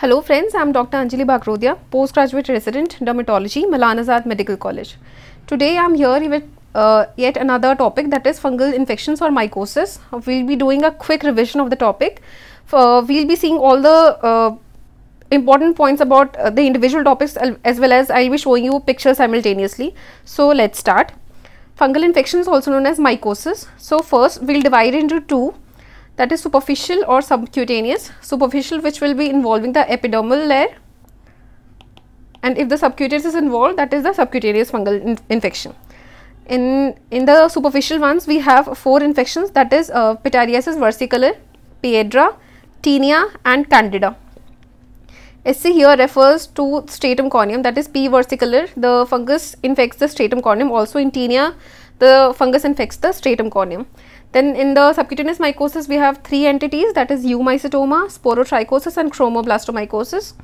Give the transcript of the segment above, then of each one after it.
Hello friends, I am Dr. Anjali Bhakrodia, postgraduate resident dermatology, Milan Azad Medical College. Today I am here with uh, yet another topic that is fungal infections or mycosis. We'll be doing a quick revision of the topic. Uh, we'll be seeing all the uh, important points about uh, the individual topics as well as I'll be showing you pictures simultaneously. So let's start. Fungal infections also known as mycosis. So first we'll divide into two that is superficial or subcutaneous. Superficial which will be involving the epidermal layer and if the subcutaneous is involved that is the subcutaneous fungal in infection. In, in the superficial ones we have four infections that is uh, pityriasis versicolor, piedra, tinea and candida. SC here refers to stratum corneum that is P versicolor. The fungus infects the stratum corneum also in tinea the fungus infects the stratum corneum. Then in the subcutaneous mycosis, we have three entities that is eumycetoma, sporotrichosis and chromoblastomycosis.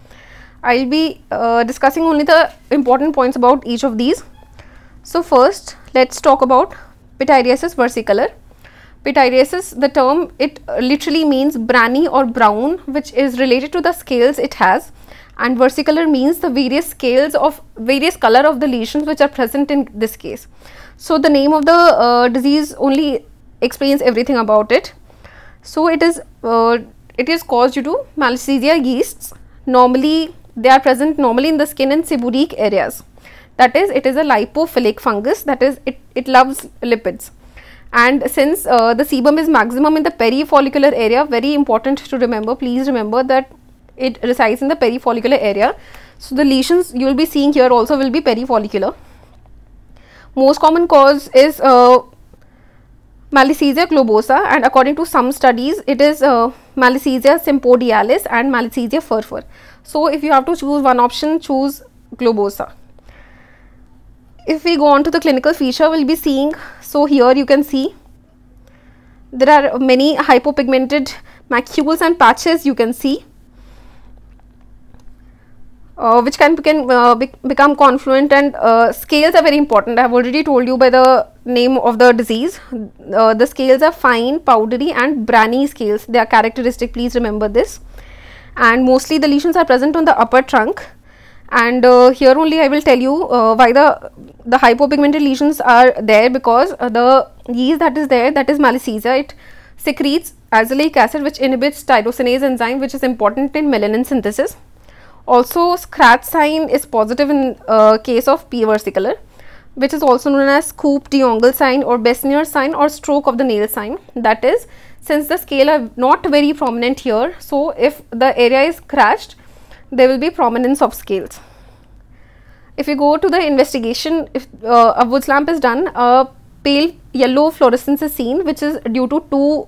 I will be uh, discussing only the important points about each of these. So first, let us talk about pityriasis versicolor. Pityriasis, the term, it uh, literally means branny or brown, which is related to the scales it has and versicolor means the various scales of various color of the lesions which are present in this case. So, the name of the uh, disease only explains everything about it. So it is uh, it is caused due to Malassezia yeasts. Normally they are present normally in the skin and seborrheic areas. That is it is a lipophilic fungus that is it, it loves lipids. And since uh, the sebum is maximum in the perifollicular area, very important to remember, please remember that it resides in the perifollicular area. So the lesions you will be seeing here also will be perifollicular. Most common cause is uh, Malassezia globosa and according to some studies it is uh, Malassezia sympodialis and Malassezia furfur. So, if you have to choose one option choose globosa. If we go on to the clinical feature we will be seeing, so here you can see there are many hypopigmented macules and patches you can see uh, which can, can uh, be become confluent and uh, scales are very important. I have already told you by the name of the disease. Uh, the scales are fine, powdery and branny scales. They are characteristic, please remember this. And mostly the lesions are present on the upper trunk. And uh, here only I will tell you uh, why the, the hypopigmented lesions are there because the yeast that is there, that is Malassezia it secretes azelaic acid which inhibits tyrosinase enzyme which is important in melanin synthesis. Also, scratch sign is positive in uh, case of P versicolor, which is also known as scoop de Ongle sign or Besnier sign or stroke of the nail sign. That is, since the scale are not very prominent here, so if the area is scratched, there will be prominence of scales. If you go to the investigation, if uh, a Woods lamp is done, a pale yellow fluorescence is seen, which is due to two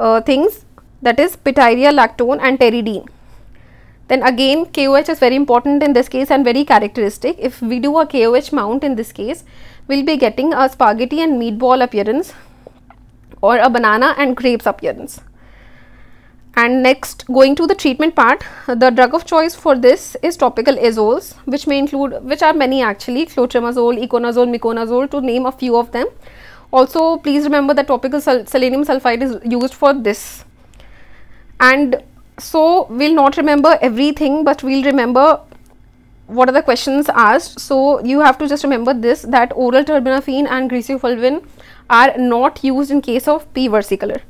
uh, things that is pityria lactone and pteridine. Then again KOH is very important in this case and very characteristic. If we do a KOH mount in this case, we will be getting a spaghetti and meatball appearance or a banana and grapes appearance. And next going to the treatment part, the drug of choice for this is topical azoles which may include, which are many actually, clotrimazole, econazole, miconazole to name a few of them. Also please remember that topical sel selenium sulfide is used for this and so we'll not remember everything but we'll remember what are the questions asked so you have to just remember this that oral terbinafine and greasyfulvin are not used in case of p versicolor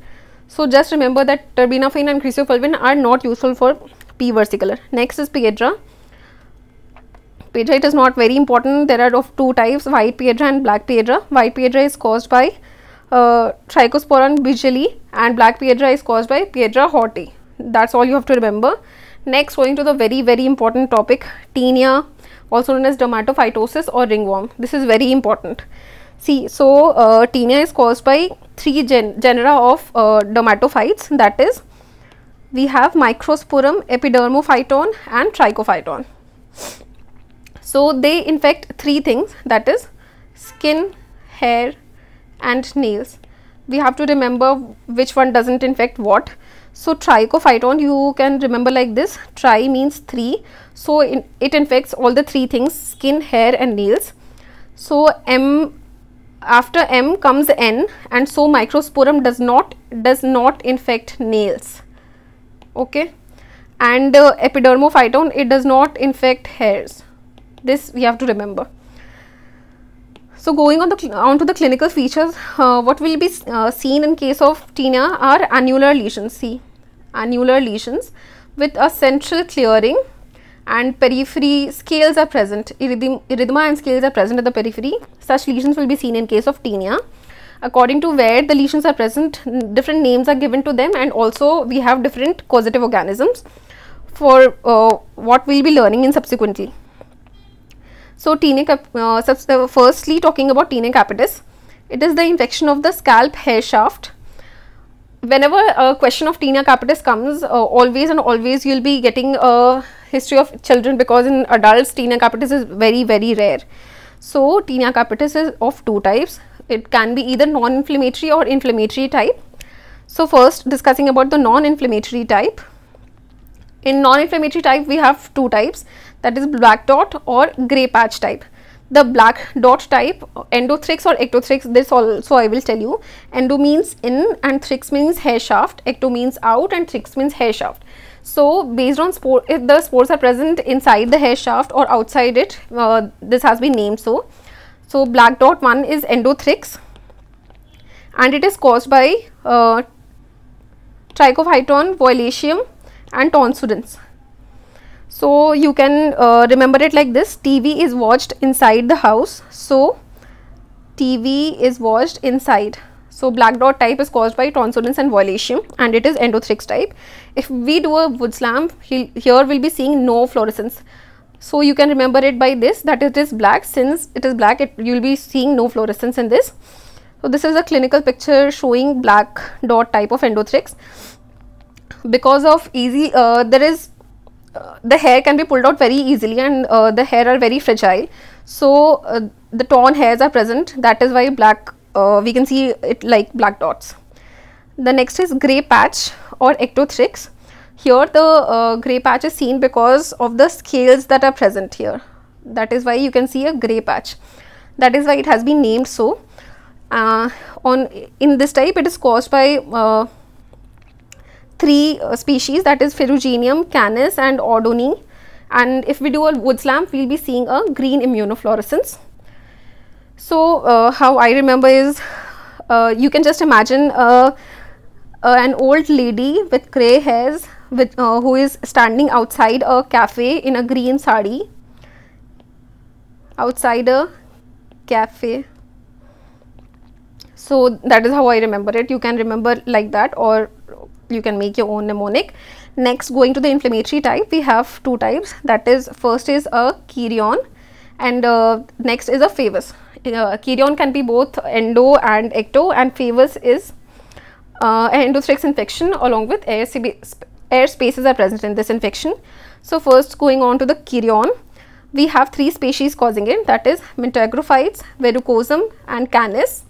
so just remember that terbinafine and greasyfulvin are not useful for p versicolor next is piedra piedra it is not very important there are of two types white piedra and black piedra white piedra is caused by uh, trichosporon bigeli and black piedra is caused by piedra horti that's all you have to remember next going to the very very important topic tinea also known as dermatophytosis or ringworm this is very important see so uh, tinea is caused by three gen genera of uh, dermatophytes that is we have microsporum epidermophyton and trichophyton so they infect three things that is skin hair and nails we have to remember which one doesn't infect what so, trichophyton you can remember like this tri means 3. So, in, it infects all the three things skin, hair and nails. So, M after M comes N and so microsporum does not does not infect nails. Okay. And uh, epidermophyton it does not infect hairs. This we have to remember. So going on the on to the clinical features, uh, what will be uh, seen in case of tinea are annular lesions. See, annular lesions with a central clearing and periphery scales are present. Iridema, and scales are present at the periphery. Such lesions will be seen in case of tinea. According to where the lesions are present, different names are given to them and also we have different causative organisms for uh, what we will be learning in subsequently. So, tinea uh, uh, firstly talking about tinea capitis, it is the infection of the scalp hair shaft. Whenever a question of tinea capitis comes, uh, always and always you will be getting a history of children because in adults tinea capitis is very very rare. So, tinea capitis is of two types. It can be either non-inflammatory or inflammatory type. So, first discussing about the non-inflammatory type. In non-inflammatory type, we have two types that is black dot or grey patch type. The black dot type endothrix or ectothrix this also I will tell you. Endo means in and thrix means hair shaft, ecto means out and thrix means hair shaft. So based on spore if the spores are present inside the hair shaft or outside it uh, this has been named so. So black dot one is endothrix and it is caused by uh, trichophyton, violaceum and Tonsudans. So you can uh, remember it like this TV is watched inside the house. So TV is watched inside. So black dot type is caused by tonsillins and violation and it is endothrix type. If we do a wood slam, here we'll be seeing no fluorescence. So you can remember it by this that it is black since it is black it, you'll be seeing no fluorescence in this. So this is a clinical picture showing black dot type of endothrix. Because of easy, uh, there is uh, the hair can be pulled out very easily and uh, the hair are very fragile. So, uh, the torn hairs are present that is why black uh, we can see it like black dots. The next is grey patch or ectothrix. Here the uh, grey patch is seen because of the scales that are present here. That is why you can see a grey patch. That is why it has been named so. on in this type it is caused by three uh, species that is Ferruginium, Canis and Ordoni and if we do a wood slam we will be seeing a green immunofluorescence. So, uh, how I remember is uh, you can just imagine uh, uh, an old lady with grey hairs with, uh, who is standing outside a cafe in a green sari outside a cafe. So, that is how I remember it you can remember like that or you can make your own mnemonic next going to the inflammatory type we have two types that is first is a chorion and uh, next is a favus uh, can be both endo and ecto and favus is uh, endostrix infection along with air, air spaces are present in this infection so first going on to the chorion we have three species causing it that is mintagrophytes verrucosum and canis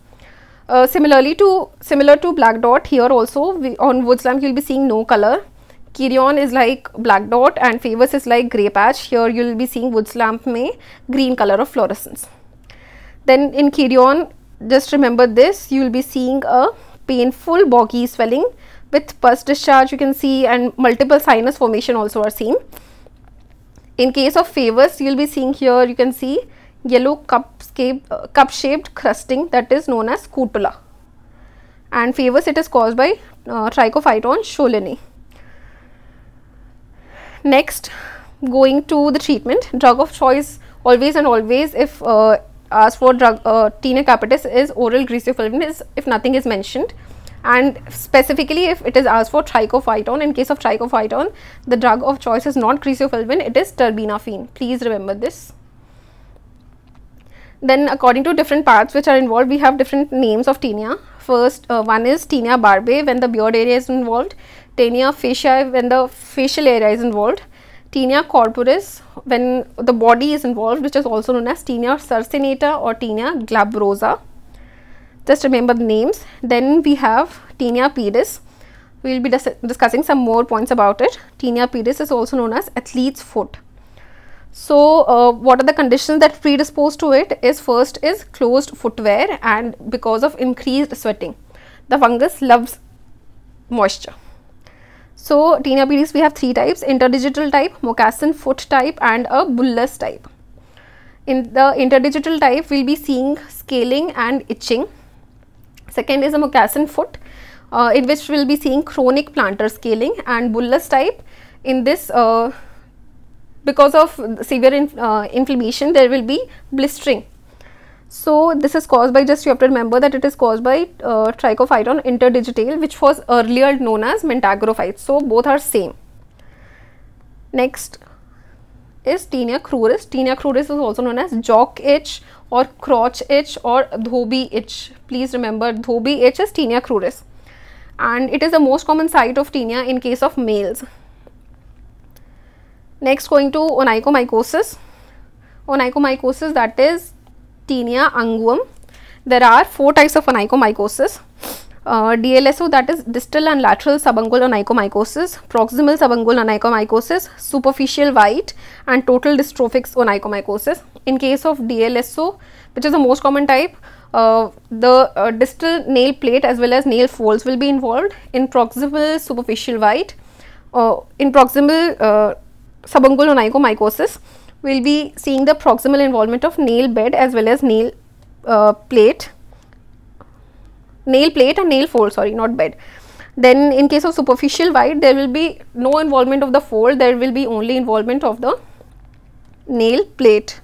uh, similarly to similar to black dot here also we, on woods lamp you'll be seeing no color Kirion is like black dot and Favors is like grey patch here you'll be seeing woods lamp may green color of fluorescence then in Kirion just remember this you'll be seeing a painful boggy swelling with pus discharge you can see and multiple sinus formation also are seen in case of Favors you'll be seeing here you can see yellow uh, cup, shaped crusting that is known as scutula and favors it is caused by uh, trichophyton sholini. Next going to the treatment drug of choice always and always if uh, asked for drug uh, tina capitis is oral greasefulvin is if nothing is mentioned and specifically if it is asked for trichophyton in case of trichophyton the drug of choice is not greasefulvin it is terbinafine please remember this then according to different parts which are involved, we have different names of tinea. First uh, one is tinea barbae when the beard area is involved, tinea fasciae when the facial area is involved, tinea corporis when the body is involved which is also known as tinea circinata or tinea glabrosa. Just remember the names. Then we have tinea pedis. We will be dis discussing some more points about it. Tinea pedis is also known as athlete's foot so uh, what are the conditions that predispose to it is first is closed footwear and because of increased sweating. The fungus loves moisture. So pedis we have three types interdigital type, moccasin foot type and a bullous type. In the interdigital type we will be seeing scaling and itching. Second is a moccasin foot uh, in which we will be seeing chronic plantar scaling and bullous type in this uh, because of severe uh, inflammation there will be blistering. So, this is caused by just you have to remember that it is caused by uh, trichophyton interdigitale which was earlier known as mentagrophyte. So, both are same. Next is tinea cruris. Tinea cruris is also known as jock itch or crotch itch or dhobi itch. Please remember dhobi itch is tinea cruris and it is the most common site of tinea in case of males. Next going to onychomycosis. Onychomycosis that is tinea anguum. There are four types of onychomycosis. Uh, DLSO that is distal and lateral subungual onychomycosis, proximal subungual onychomycosis, superficial white and total dystrophic onychomycosis. In case of DLSO which is the most common type, uh, the uh, distal nail plate as well as nail folds will be involved in proximal superficial white. Uh, in proximal uh, subungual we will be seeing the proximal involvement of nail bed as well as nail uh, plate, nail plate and nail fold, sorry, not bed. Then in case of superficial white, there will be no involvement of the fold, there will be only involvement of the nail plate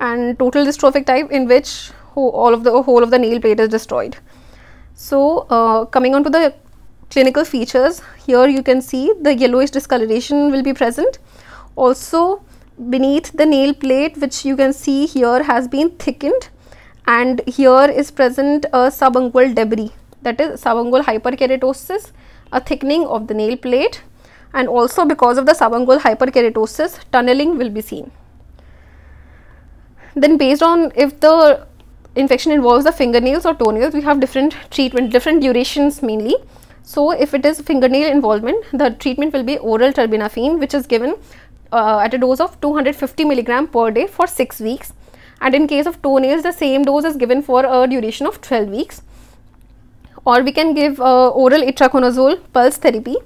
and total dystrophic type in which all of the whole of the nail plate is destroyed. So, uh, coming on to the clinical features. Here you can see the yellowish discoloration will be present. Also beneath the nail plate which you can see here has been thickened and here is present a subungual debris that is subungual hyperkeratosis, a thickening of the nail plate and also because of the subungual hyperkeratosis tunneling will be seen. Then based on if the infection involves the fingernails or toenails we have different treatment, different durations mainly. So, if it is fingernail involvement, the treatment will be oral terbinafine which is given uh, at a dose of 250 milligram per day for 6 weeks and in case of toenails the same dose is given for a duration of 12 weeks or we can give uh, oral itraconazole pulse therapy.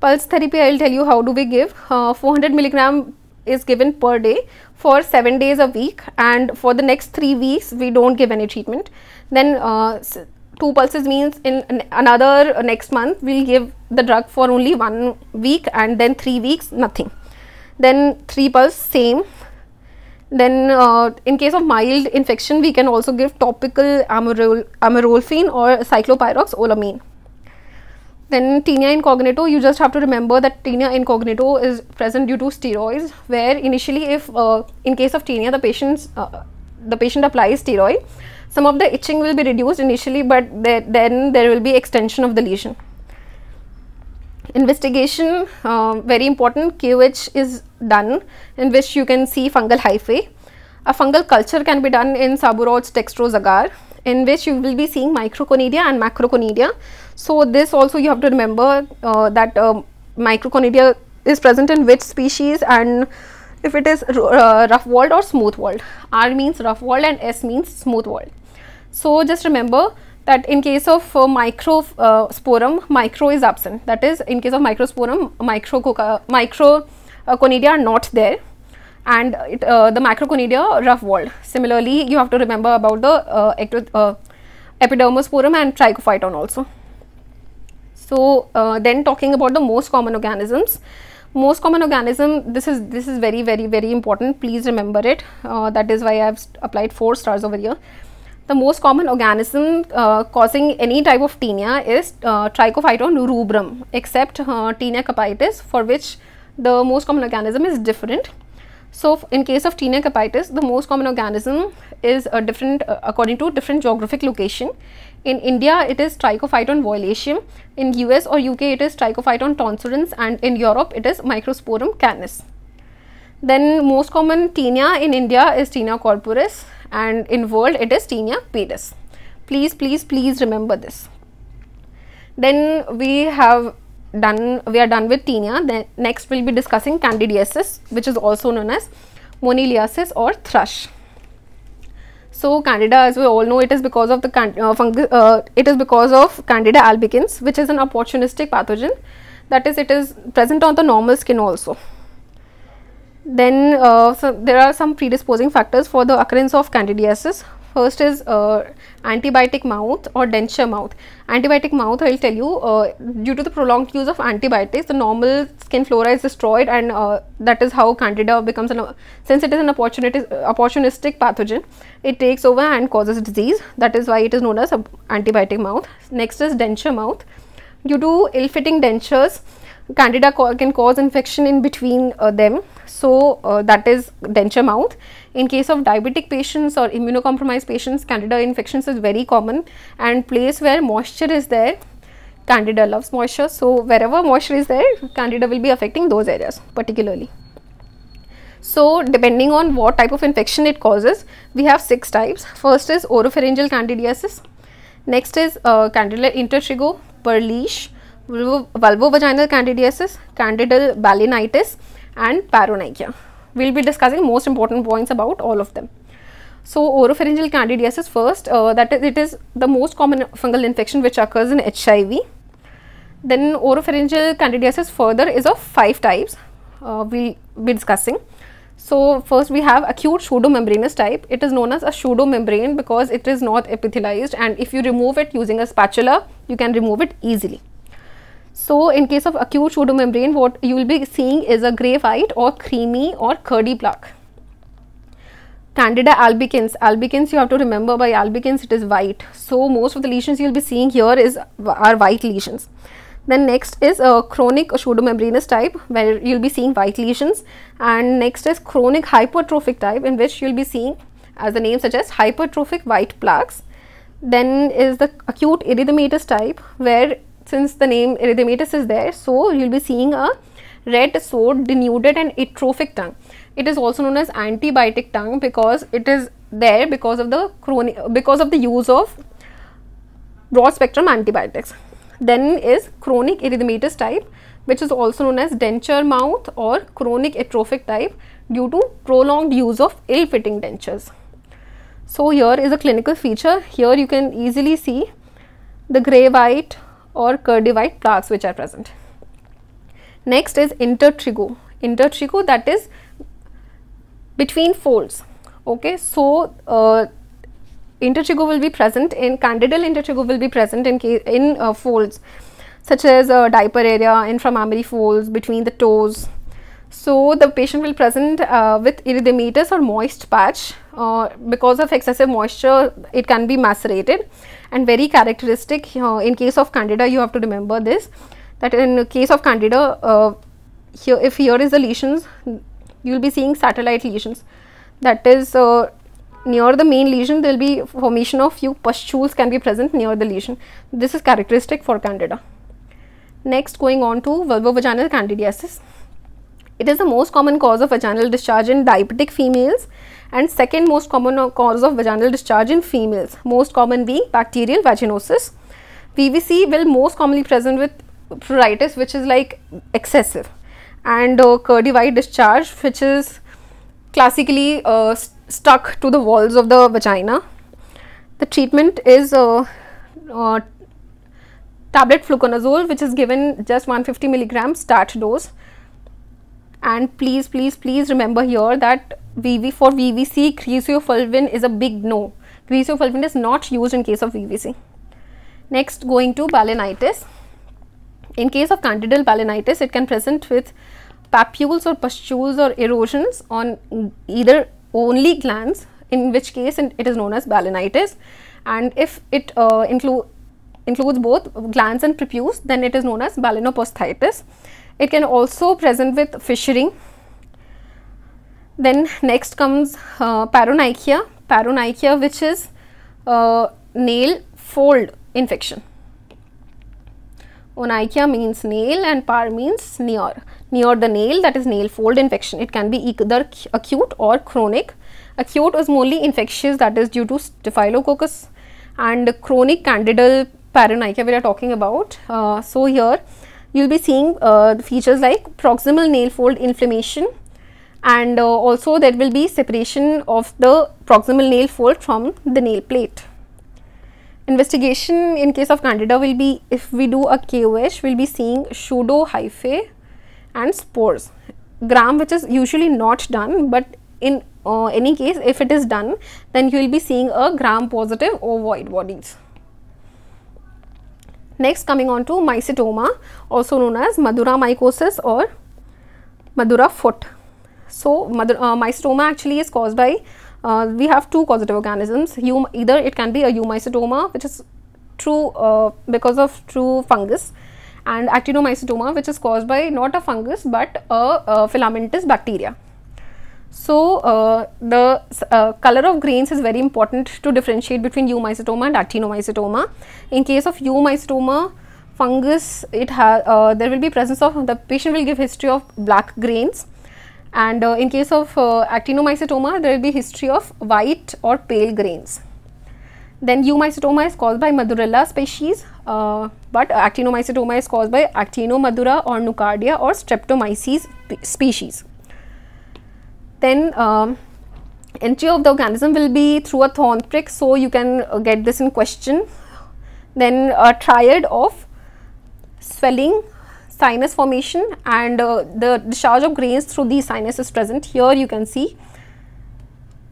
Pulse therapy I will tell you how do we give uh, 400 milligram is given per day for 7 days a week and for the next 3 weeks we don't give any treatment. Then uh, two pulses means in another uh, next month we'll give the drug for only one week and then three weeks nothing then three pulse same then uh, in case of mild infection we can also give topical amarol amarolfine or cyclopyroxolamine then tinea incognito you just have to remember that tinea incognito is present due to steroids where initially if uh, in case of tinea the patient, uh, the patient applies steroid some of the itching will be reduced initially but then there will be extension of the lesion. Investigation uh, very important QH is done in which you can see fungal hyphae. A fungal culture can be done in Saburod's dextrozagar in which you will be seeing microconidia and macroconidia. So, this also you have to remember uh, that uh, microconidia is present in which species and if it is uh, rough walled or smooth walled. R means rough walled and S means smooth walled. So, just remember that in case of uh, microsporum, uh, micro is absent. That is, in case of microsporum, microconidia micro, uh, are not there and it, uh, the macroconidia rough walled. Similarly, you have to remember about the epidermosporum and trichophyton also. So, then talking about the most common organisms, most common organism this is this is very very very important please remember it uh, that is why i've applied four stars over here the most common organism uh, causing any type of tinea is uh, Trichophyton rubrum, except uh, tinea capitis, for which the most common organism is different. So, in case of tinea capitis, the most common organism is a different uh, according to different geographic location. In India, it is Trichophyton violaceum. In US or UK, it is Trichophyton tonsurans, and in Europe, it is Microsporum canis. Then, most common tinea in India is tinea corporis and involved it is tinea pedis. Please, please, please remember this. Then we have done, we are done with tinea. Then next we'll be discussing candidiasis, which is also known as moniliasis or thrush. So candida, as we all know, it is because of the uh, fungus. Uh, it is because of candida albicans, which is an opportunistic pathogen. That is, it is present on the normal skin also. Then uh, so there are some predisposing factors for the occurrence of candidiasis. First is uh, antibiotic mouth or denture mouth. Antibiotic mouth, I will tell you, uh, due to the prolonged use of antibiotics, the normal skin flora is destroyed and uh, that is how candida becomes, an, since it is an opportunistic pathogen, it takes over and causes disease. That is why it is known as antibiotic mouth. Next is denture mouth. Due to ill-fitting dentures, candida can cause infection in between uh, them so, uh, that is denture mouth. In case of diabetic patients or immunocompromised patients, candida infections is very common and place where moisture is there, candida loves moisture. So, wherever moisture is there, candida will be affecting those areas particularly. So, depending on what type of infection it causes, we have six types. First is oropharyngeal candidiasis. Next is uh, candidal intertrigo, vulvo vulvovaginal candidiasis, candidal balanitis and paronychia. We will be discussing most important points about all of them. So, oropharyngeal candidiasis first, uh, that is, it is the most common fungal infection which occurs in HIV. Then oropharyngeal candidiasis further is of 5 types, uh, we will be discussing. So, first we have acute pseudomembranous type. It is known as a pseudomembrane because it is not epithelized and if you remove it using a spatula, you can remove it easily. So, in case of acute pseudomembrane, what you will be seeing is a grey white or creamy or curdy plaque. Candida albicans, albicans you have to remember by albicans it is white. So, most of the lesions you will be seeing here is are white lesions. Then next is a chronic pseudomembranous type where you will be seeing white lesions and next is chronic hypertrophic type in which you will be seeing as the name suggests hypertrophic white plaques. Then is the acute erythematous type where since the name erythematous is there, so you'll be seeing a red, sore, denuded and atrophic tongue. It is also known as antibiotic tongue because it is there because of the because of the use of broad spectrum antibiotics. Then is chronic erythematous type which is also known as denture mouth or chronic atrophic type due to prolonged use of ill fitting dentures. So here is a clinical feature. Here you can easily see the grey white or curdivite plaques which are present. Next is intertrigo, intertrigo that is between folds. Okay, so uh, intertrigo will be present in candidal intertrigo will be present in in uh, folds such as uh, diaper area, inframammary folds, between the toes. So the patient will present uh, with erythematous or moist patch uh, because of excessive moisture it can be macerated and very characteristic in case of candida you have to remember this that in case of candida uh, here if here is the lesions you will be seeing satellite lesions that is uh, near the main lesion there will be formation of few pustules can be present near the lesion this is characteristic for candida next going on to vulvovaginal candidiasis it is the most common cause of vaginal discharge in diabetic females and second most common cause of vaginal discharge in females, most common being bacterial vaginosis. PVC will most commonly present with pruritus which is like excessive and uh, white discharge which is classically uh, st stuck to the walls of the vagina. The treatment is uh, uh, tablet fluconazole which is given just 150 milligram start dose and please please please remember here that VV for VVC, creaciofulvin is a big no. Creaciofulvin is not used in case of VVC. Next, going to balanitis. In case of candidal balanitis, it can present with papules or pustules or erosions on either only glands, in which case it is known as balanitis. And if it uh, includes both glands and prepuce, then it is known as balanoposthitis. It can also present with fissuring then next comes uh, paronychia, paronychia which is uh, nail fold infection. Onychia means nail and par means near. Near the nail that is nail fold infection. It can be either acute or chronic. Acute is mostly infectious that is due to staphylococcus and chronic candidal paronychia we are talking about. Uh, so, here you will be seeing uh, features like proximal nail fold inflammation, and uh, also there will be separation of the proximal nail fold from the nail plate. Investigation in case of candida will be if we do a KOH, we will be seeing pseudo hyphae and spores. Gram which is usually not done but in uh, any case if it is done then you will be seeing a gram positive ovoid bodies. Next coming on to mycetoma also known as Madura mycosis or Madura foot. So, mother, uh, mycetoma actually is caused by, uh, we have two causative organisms, either it can be a eumycetoma which is true uh, because of true fungus and actinomycetoma which is caused by not a fungus but a, a filamentous bacteria. So, uh, the uh, color of grains is very important to differentiate between eumycetoma and actinomycetoma. In case of eumycetoma fungus, it has uh, there will be presence of the patient will give history of black grains and uh, in case of uh, actinomycetoma there will be history of white or pale grains. Then eumycetoma is caused by Madurella species uh, but actinomycetoma is caused by Actinomadura or nucardia or streptomyces species. Then um, entry of the organism will be through a thorn prick so you can uh, get this in question. Then a triad of swelling, sinus formation and uh, the discharge of grains through the sinus is present. Here you can see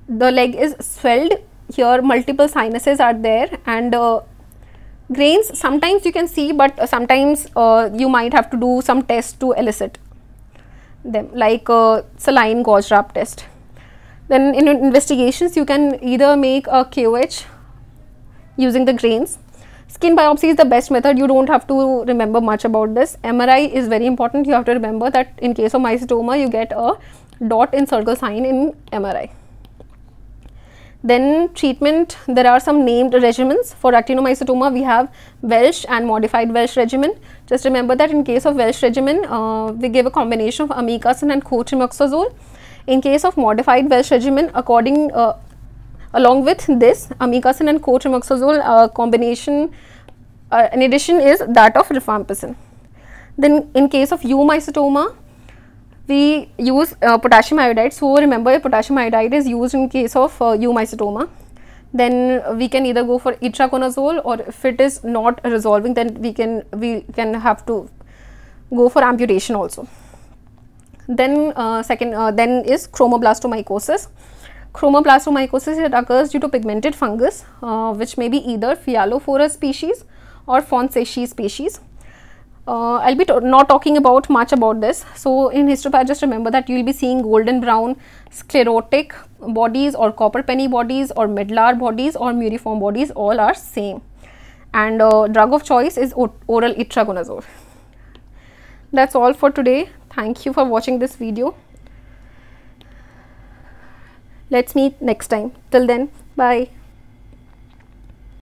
the leg is swelled. Here multiple sinuses are there and uh, grains sometimes you can see but uh, sometimes uh, you might have to do some test to elicit them like uh, saline gauge wrap test. Then in investigations you can either make a KOH using the grains Skin biopsy is the best method. You don't have to remember much about this. MRI is very important. You have to remember that in case of mycetoma, you get a dot in circle sign in MRI. Then treatment, there are some named regimens. For actinomycetoma, we have Welsh and modified Welsh regimen. Just remember that in case of Welsh regimen, uh, we give a combination of amikacin and cotrimoxazole. In case of modified Welsh regimen, according uh, Along with this, amikacin and cotrimoxazole uh, combination uh, in addition is that of rifampicin. Then in case of eumycetoma, we use uh, potassium iodide. So remember potassium iodide is used in case of uh, Then we can either go for itraconazole or if it is not resolving then we can we can have to go for amputation also. Then uh, second uh, then is chromoblastomycosis. Chromoplastomycosis it occurs due to pigmented fungus uh, which may be either Phyalophora species or Fonsaceae species. Uh, I'll be not talking about much about this. So in histopath, just remember that you'll be seeing golden brown sclerotic bodies or copper penny bodies or medlar bodies or muriform bodies. All are same. And uh, drug of choice is oral itraconazole. That's all for today. Thank you for watching this video. Let's meet next time. Till then, bye.